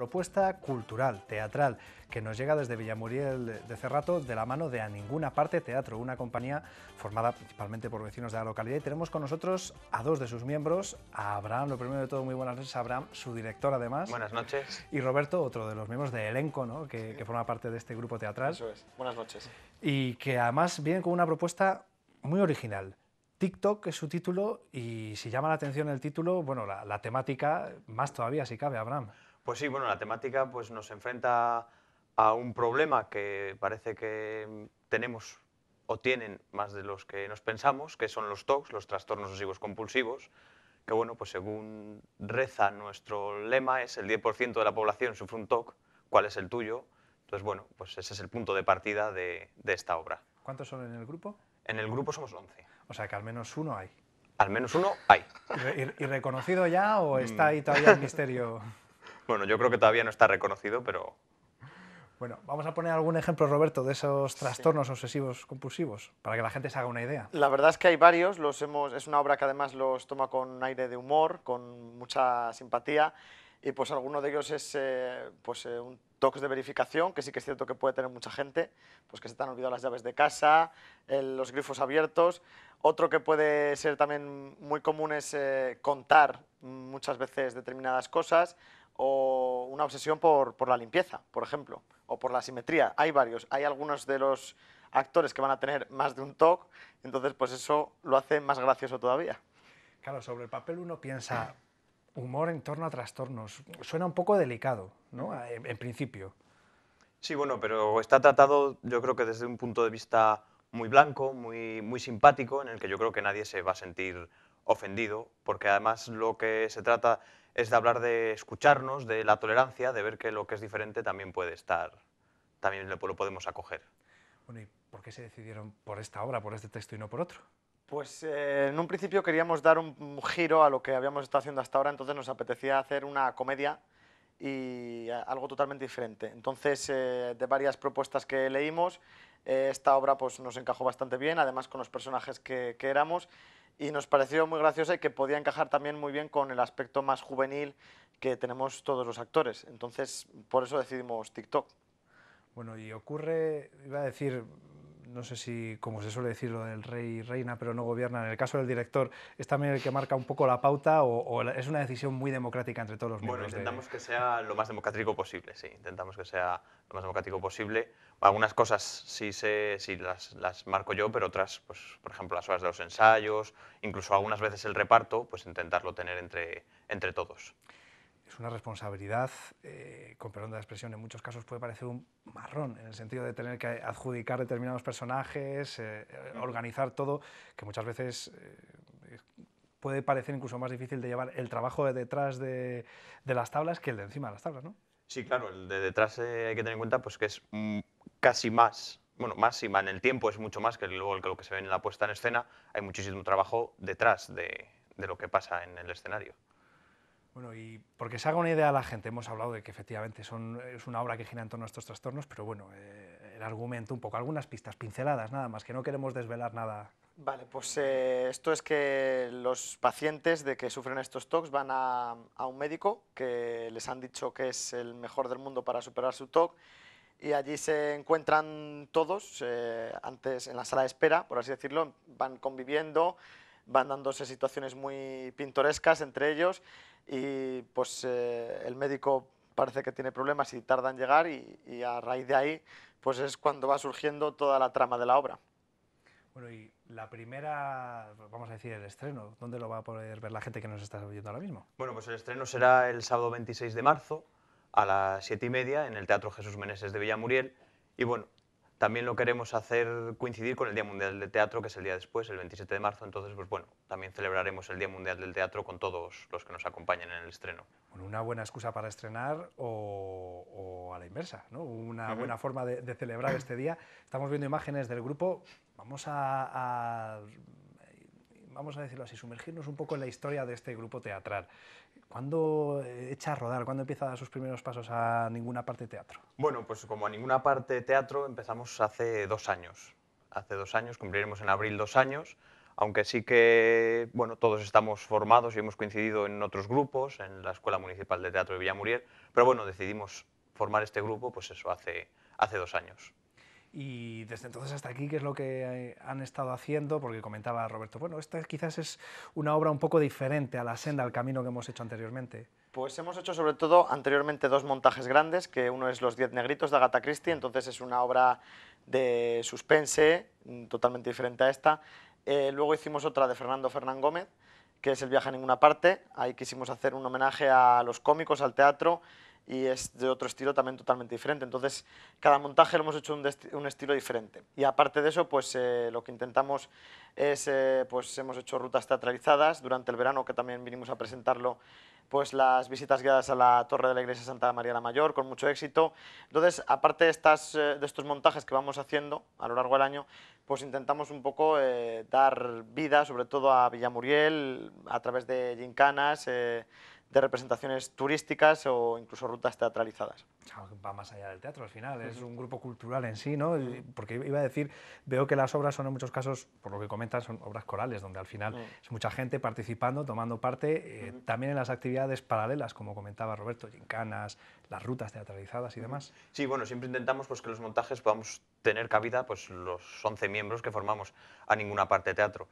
propuesta cultural, teatral, que nos llega desde Villamuriel de Cerrato de la mano de A Ninguna Parte Teatro, una compañía formada principalmente por vecinos de la localidad. Y tenemos con nosotros a dos de sus miembros, a Abraham, lo primero de todo, muy buenas noches, Abraham, su director además. Buenas noches. Y Roberto, otro de los miembros de elenco, ¿no? que, forma parte de este grupo teatral. Eso es. Buenas noches. Y que además vienen con una propuesta muy original. TikTok es su título y si llama la atención el título, bueno, la temática, más todavía si cabe, Abraham. Pues sí, bueno, la temática pues, nos enfrenta a un problema que parece que tenemos o tienen más de los que nos pensamos, que son los TOCs, los trastornos obsesivos compulsivos, que bueno, pues según reza nuestro lema, es el 10% de la población sufre un TOC, ¿cuál es el tuyo? Entonces, bueno, pues ese es el punto de partida de, esta obra. ¿Cuántos son en el grupo? En el grupo somos 11. O sea que al menos uno hay. Al menos uno hay. ¿Y, y reconocido ya o mm. está ahí todavía el misterio? Bueno, yo creo que todavía no está reconocido, pero... Bueno, vamos a poner algún ejemplo, Roberto, de esos trastornos obsesivos compulsivos, para que la gente se haga una idea. La verdad es que hay varios, los hemos, es una obra que además los toma con aire de humor, con mucha simpatía, y pues alguno de ellos es eh, pues, eh, un tox de verificación, que sí que es cierto que puede tener mucha gente, pues que se te han olvidado las llaves de casa, los grifos abiertos. Otro que puede ser también muy común es eh, contar muchas veces determinadas cosas o una obsesión por, la limpieza, por ejemplo, o por la simetría. Hay varios, hay algunos de los actores que van a tener más de un talk entonces pues eso lo hace más gracioso todavía. Claro, sobre el papel uno piensa humor en torno a trastornos. Suena un poco delicado, ¿no? En, principio. Sí, bueno, pero está tratado yo creo que desde un punto de vista muy blanco, muy, muy simpático, en el que yo creo que nadie se va a sentir ofendido, porque además lo que se trata es de hablar de escucharnos, de la tolerancia, de ver que lo que es diferente también puede estar, también lo, podemos acoger. Bueno, ¿y por qué se decidieron por esta obra, por este texto y no por otro? Pues eh, en un principio queríamos dar un giro a lo que habíamos estado haciendo hasta ahora, entonces nos apetecía hacer una comedia y eh, algo totalmente diferente. Entonces, eh, de varias propuestas que leímos, esta obra pues, nos encajó bastante bien, además con los personajes que éramos y nos pareció muy graciosa y que podía encajar también muy bien con el aspecto más juvenil que tenemos todos los actores. Entonces, por eso decidimos TikTok. Bueno, y ocurre, iba a decir, no sé si, como se suele decirlo, lo del rey y reina, pero no gobierna, En el caso del director, ¿es también el que marca un poco la pauta o, es una decisión muy democrática entre todos los miembros? Bueno, intentamos que sea lo más democrático posible, sí. Intentamos que sea lo más democrático posible. Algunas cosas sí, sí las, marco yo, pero otras, pues, por ejemplo, las horas de los ensayos, incluso algunas veces el reparto, pues intentarlo tener entre, entre todos es una responsabilidad, eh, con perdón de expresión, en muchos casos puede parecer un marrón, en el sentido de tener que adjudicar determinados personajes, eh, eh, organizar todo, que muchas veces puede parecer incluso más difícil de llevar el trabajo de detrás de, las tablas que el de encima de las tablas, ¿no? Sí, claro, el de detrás hay que tener en cuenta pues, que es mm, casi más bueno, más más en el tiempo es mucho más que luego lo que se ve en la puesta en escena, hay muchísimo trabajo detrás de lo que pasa en el escenario. Bueno, y porque se haga una idea a la gente, hemos hablado de que efectivamente son, es una obra que gira en torno a estos trastornos, pero bueno, eh, el argumento un poco, algunas pistas, pinceladas nada más, que no queremos desvelar nada. Vale, pues eh, esto es que los pacientes de que sufren estos TOCs van a, un médico que les han dicho que es el mejor del mundo para superar su TOC y allí se encuentran todos, eh, antes en la sala de espera, por así decirlo, van conviviendo, van dándose situaciones muy pintorescas entre ellos y pues eh, el médico parece que tiene problemas y tarda en llegar y, a raíz de ahí pues es cuando va surgiendo toda la trama de la obra. Bueno, y la primera, vamos a decir, el estreno, ¿dónde lo va a poder ver la gente que nos está oyendo ahora mismo? Bueno, pues el estreno será el sábado 26 de marzo a las 7 y media en el Teatro Jesús Meneses de Villamuriel. Y bueno, también lo queremos hacer coincidir con el Día Mundial del Teatro, que es el día después, el 27 de marzo. Entonces, pues bueno, también celebraremos el Día Mundial del Teatro con todos los que nos acompañan en el estreno. Bueno, una buena excusa para estrenar o, a la inversa, ¿no? Una buena forma de, celebrar este día. Estamos viendo imágenes del grupo. Vamos a vamos a decirlo así, sumergirnos un poco en la historia de este grupo teatral. ¿Cuándo echa a rodar? ¿Cuándo empieza a dar sus primeros pasos a ninguna parte teatro? Bueno, pues como a ninguna parte teatro empezamos hace dos años. Hace dos años, cumpliremos en abril dos años, aunque sí que bueno, todos estamos formados y hemos coincidido en otros grupos, en la Escuela Municipal de Teatro de Villamuriel, pero bueno, decidimos formar este grupo pues eso hace, hace dos años. Y desde entonces hasta aquí, ¿qué es lo que eh, han estado haciendo? Porque comentaba Roberto, bueno, esta quizás es una obra un poco diferente a la senda, al camino que hemos hecho anteriormente. Pues hemos hecho sobre todo anteriormente dos montajes grandes, que uno es Los Diez Negritos de Agatha Christie, entonces es una obra de suspense, mm, totalmente diferente a esta. Eh, luego hicimos otra de Fernando Fernán Gómez, que es El viaje a ninguna parte. Ahí quisimos hacer un homenaje a los cómicos, al teatro, y es de otro estilo también totalmente diferente. Entonces, cada montaje lo hemos hecho un, un estilo diferente. Y aparte de eso, pues eh, lo que intentamos es, eh, pues hemos hecho rutas teatralizadas durante el verano, que también vinimos a presentarlo pues las visitas guiadas a la torre de la iglesia Santa María la Mayor con mucho éxito. Entonces, aparte de, estas, eh, de estos montajes que vamos haciendo a lo largo del año, pues intentamos un poco dar vida sobre todo a Villamuriel a través de gincanas, de representaciones turísticas o incluso rutas teatralizadas. Va más allá del teatro al final, es un grupo cultural en sí, ¿no? Porque iba a decir, veo que las obras son en muchos casos, por lo que comentan, son obras corales, donde al final mm. es mucha gente participando, tomando parte, eh, también en las actividades paralelas, como comentaba Roberto, gincanas, las rutas teatralizadas y demás. Sí, bueno, siempre intentamos pues, que los montajes podamos tener cabida pues, los 11 miembros que formamos a ninguna parte de teatro.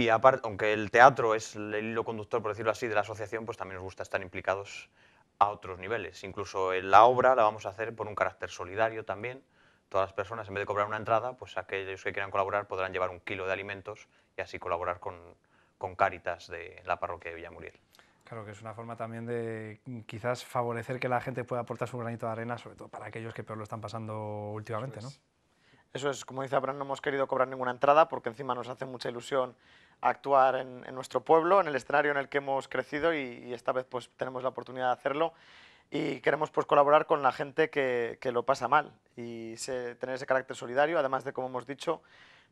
Y aparte, aunque el teatro es el hilo conductor, por decirlo así, de la asociación, pues también nos gusta estar implicados a otros niveles. Incluso en la obra la vamos a hacer por un carácter solidario también. Todas las personas, en vez de cobrar una entrada, pues aquellos que quieran colaborar podrán llevar un kilo de alimentos y así colaborar con, con Cáritas de la parroquia de Villamuriel. Claro, que es una forma también de quizás favorecer que la gente pueda aportar su granito de arena, sobre todo para aquellos que peor lo están pasando últimamente, ¿no? Eso es, como dice Abraham, no hemos querido cobrar ninguna entrada porque encima nos hace mucha ilusión actuar en, nuestro pueblo, en el escenario en el que hemos crecido y, y esta vez pues tenemos la oportunidad de hacerlo y queremos pues, colaborar con la gente que, lo pasa mal y tener ese carácter solidario, además de, como hemos dicho,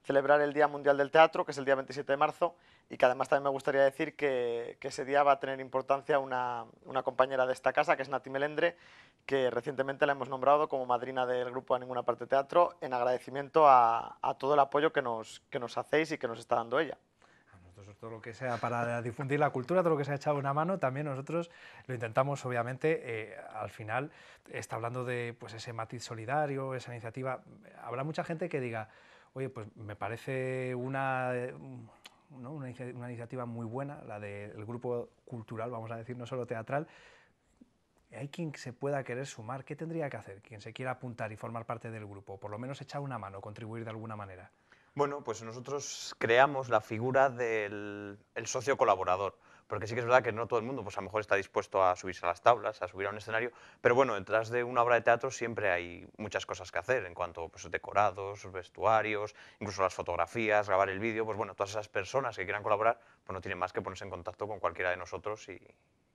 celebrar el Día Mundial del Teatro, que es el día 27 de marzo, y que además también me gustaría decir que, ese día va a tener importancia una, compañera de esta casa, que es Nati Melendre, que recientemente la hemos nombrado como madrina del grupo A Ninguna Parte Teatro, en agradecimiento a, a todo el apoyo que nos, que nos hacéis y que nos está dando ella todo lo que sea para difundir la cultura, todo lo que se ha echado una mano, también nosotros lo intentamos, obviamente, eh, al final está hablando de pues, ese matiz solidario, esa iniciativa. Habrá mucha gente que diga, oye, pues me parece una, eh, una, una, iniciativa muy buena, la del grupo cultural, vamos a decir, no solo teatral. Hay quien se pueda querer sumar. ¿Qué tendría que hacer? Quien se quiera apuntar y formar parte del grupo, por lo menos echar una mano, contribuir de alguna manera. Bueno, pues nosotros creamos la figura del socio colaborador porque sí que es verdad que no todo el mundo, pues a lo mejor está dispuesto a subirse a las tablas, a subir a un escenario, pero bueno, detrás de una obra de teatro siempre hay muchas cosas que hacer, en cuanto pues decorados, vestuarios, incluso las fotografías, grabar el vídeo, pues bueno, todas esas personas que quieran colaborar, pues no tienen más que ponerse en contacto con cualquiera de nosotros y,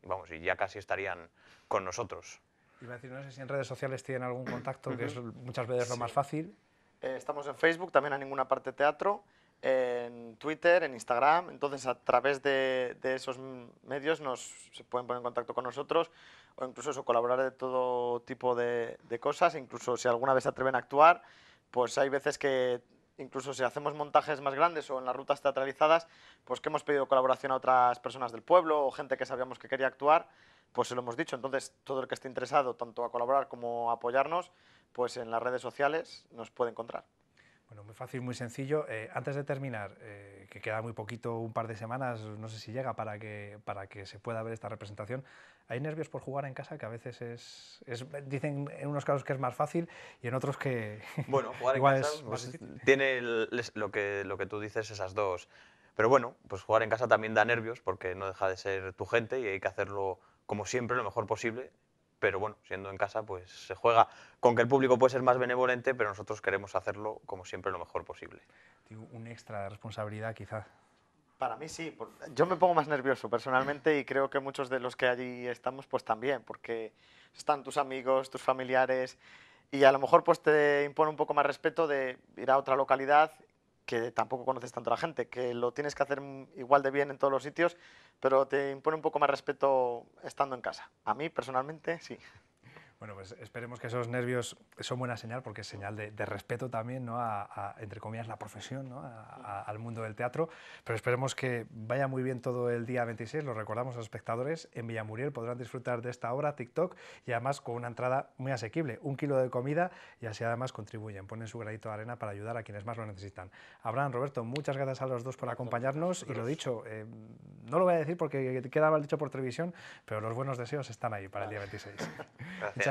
vamos, y ya casi estarían con nosotros. Iba a decir, no sé si en redes sociales tienen algún contacto, que es muchas veces lo más fácil. Eh, estamos en Facebook, también a ninguna parte teatro, en Twitter, en Instagram. Entonces, a través de, esos medios nos se pueden poner en contacto con nosotros o incluso eso, colaborar de todo tipo de, de cosas. Incluso si alguna vez se atreven a actuar, pues hay veces que incluso si hacemos montajes más grandes o en las rutas teatralizadas, pues que hemos pedido colaboración a otras personas del pueblo o gente que sabíamos que quería actuar, pues se lo hemos dicho. Entonces, todo el que esté interesado, tanto a colaborar como a apoyarnos, pues en las redes sociales nos puede encontrar. Bueno, muy fácil, muy sencillo. Eh, antes de terminar, eh, que queda muy poquito, un par de semanas, no sé si llega para que, para que se pueda ver esta representación, hay nervios por jugar en casa que a veces dicen en unos casos que es más fácil y en otros que... Bueno, jugar en casa tiene lo, que, lo que tú dices, esas dos. Pero bueno, pues jugar en casa también da nervios porque no deja de ser tu gente y hay que hacerlo como siempre, lo mejor posible, pero bueno, siendo en casa, pues se juega con que el público puede ser más benevolente, pero nosotros queremos hacerlo como siempre lo mejor posible. Un extra de responsabilidad quizás. Para mí sí, yo me pongo más nervioso personalmente y creo que muchos de los que allí estamos pues también, porque están tus amigos, tus familiares y a lo mejor pues te impone un poco más respeto de ir a otra localidad que tampoco conoces tanto a la gente, que lo tienes que hacer igual de bien en todos los sitios, pero te impone un poco más respeto estando en casa. A mí personalmente sí. Bueno, pues esperemos que esos nervios son buena señal, porque es señal de, respeto también, ¿no? A, a, entre comillas, la profesión, ¿no? al mundo del teatro. Pero esperemos que vaya muy bien todo el día 26. Lo recordamos a los espectadores. En Villamuriel podrán disfrutar de esta obra, TikTok, y además con una entrada muy asequible, un kilo de comida, y así además contribuyen, ponen su granito de arena para ayudar a quienes más lo necesitan. Abraham, Roberto, muchas gracias a los dos por acompañarnos. Y lo dicho, eh, no lo voy a decir porque quedaba mal dicho por televisión, pero los buenos deseos están ahí para el día 26. Gracias.